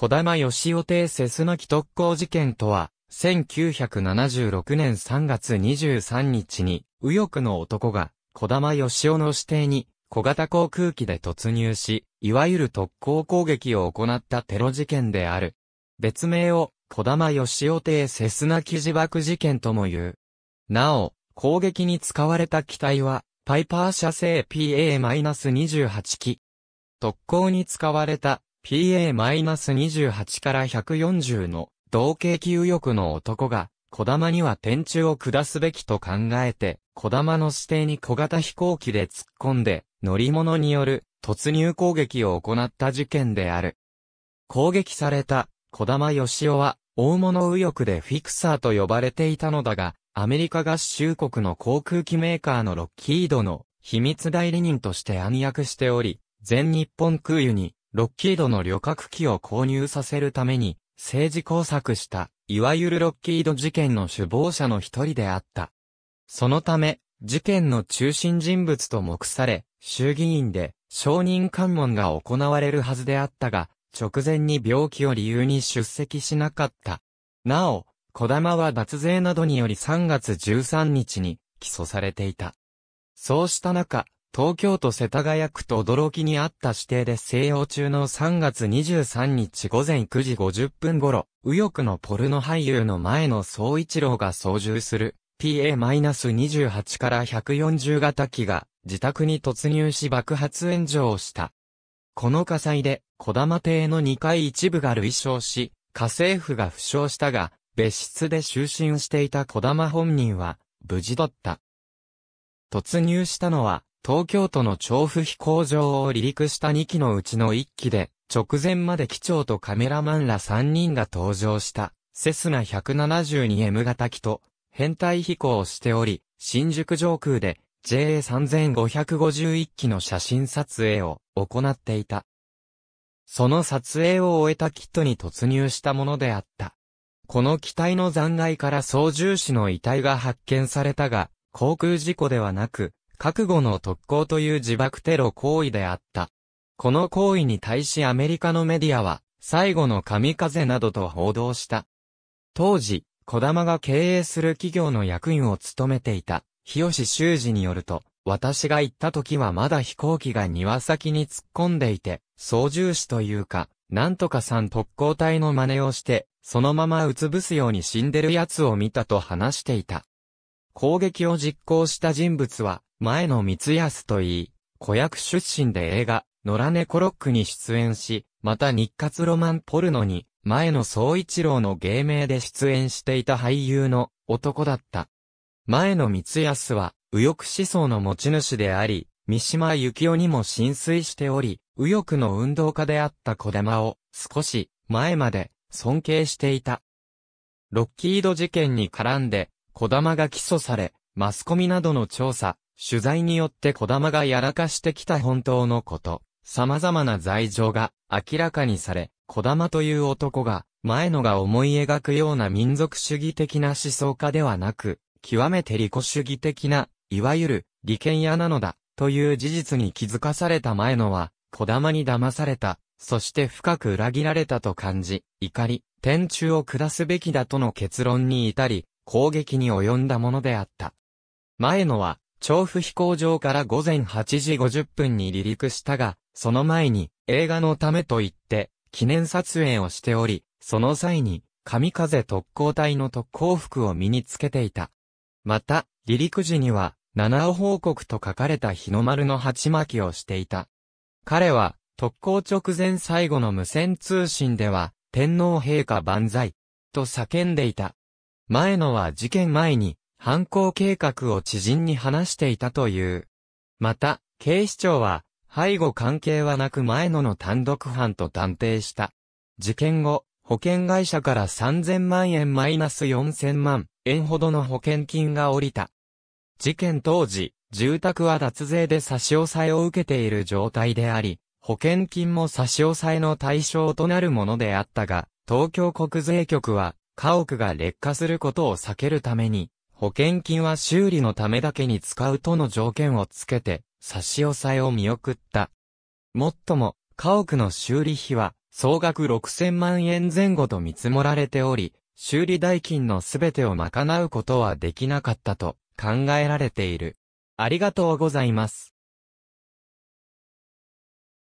小玉義雄帝セスナキ特攻事件とは、1976年3月23日に、右翼の男が、小玉義雄の指定に、小型航空機で突入し、いわゆる特攻攻撃を行ったテロ事件である。別名を、小玉義雄帝セスナ機自爆事件とも言う。なお、攻撃に使われた機体は、パイパー社製 PA-28 機。特攻に使われた PA-28 から140の同型機右翼の男が、小玉には天柱を下すべきと考えて、小玉の指定に小型飛行機で突っ込んで、乗り物による突入攻撃を行った事件である。攻撃された小玉義雄は、大物右翼でフィクサーと呼ばれていたのだが、アメリカ合衆国の航空機メーカーのロッキードの秘密代理人として暗躍しており、全日本空輸にロッキードの旅客機を購入させるために、政治工作した、いわゆるロッキード事件の首謀者の一人であった。そのため、事件の中心人物と目され、衆議院で、承認喚問が行われるはずであったが、直前に病気を理由に出席しなかった。なお、小玉は脱税などにより3月13日に起訴されていた。そうした中、東京都世田谷区と驚きにあった指定で静養中の3月23日午前9時50分頃、右翼のポルノ俳優の前野総一郎が操縦する PA-28 から140型機が自宅に突入し爆発炎上をした。この火災で小玉邸の2階一部が類傷し、家政婦が負傷したが、別室で就寝していた小玉本人は無事だった。突入したのは東京都の調布飛行場を離陸した2機のうちの1機で、直前まで機長とカメラマンら3人が登場した、セスナ 172M 型機と、編隊飛行をしており、新宿上空で JA3551 機の写真撮影を行っていた。その撮影を終えたキットに突入したものであった。この機体の残骸から操縦士の遺体が発見されたが、航空事故ではなく、覚悟の特攻という自爆テロ行為であった。この行為に対しアメリカのメディアは、最後の神風などと報道した。当時、小玉が経営する企業の役員を務めていた、日吉修二によると、私が行った時はまだ飛行機が庭先に突っ込んでいて、操縦士というか、なんとかさん特攻隊の真似をして、そのままうつぶすように死んでる奴を見たと話していた。攻撃を実行した人物は、前野光康といい、子役出身で映画、野良猫ロックに出演し、また日活ロマンポルノに、前野総一郎の芸名で出演していた俳優の男だった。前野光康は、右翼思想の持ち主であり、三島由紀夫にも浸水しており、右翼の運動家であった小玉を、少し、前まで、尊敬していた。ロッキード事件に絡んで、小玉が起訴され、マスコミなどの調査、取材によって小玉がやらかしてきた本当のこと、様々な罪状が明らかにされ、小玉という男が、前野が思い描くような民族主義的な思想家ではなく、極めて利己主義的な、いわゆる、利権屋なのだ、という事実に気づかされた前野は、小玉に騙された、そして深く裏切られたと感じ、怒り、天中を下すべきだとの結論に至り、攻撃に及んだものであった。前野は、調布飛行場から午前8時50分に離陸したが、その前に映画のためと言って記念撮影をしており、その際に神風特攻隊の特攻服を身につけていた。また、離陸時には、七尾報告と書かれた日の丸の鉢巻きをしていた。彼は、特攻直前最後の無線通信では、天皇陛下万歳、と叫んでいた。前のは事件前に、犯行計画を知人に話していたという。また、警視庁は、背後関係はなく前野の単独犯と断定した。事件後、保険会社から3000万円マイナス4000万円ほどの保険金が下りた。事件当時、住宅は脱税で差し押さえを受けている状態であり、保険金も差し押さえの対象となるものであったが、東京国税局は、家屋が劣化することを避けるために、保険金は修理のためだけに使うとの条件をつけて、差し押さえを見送った。もっとも、家屋の修理費は、総額6000万円前後と見積もられており、修理代金のすべてを賄うことはできなかったと考えられている。ありがとうございます。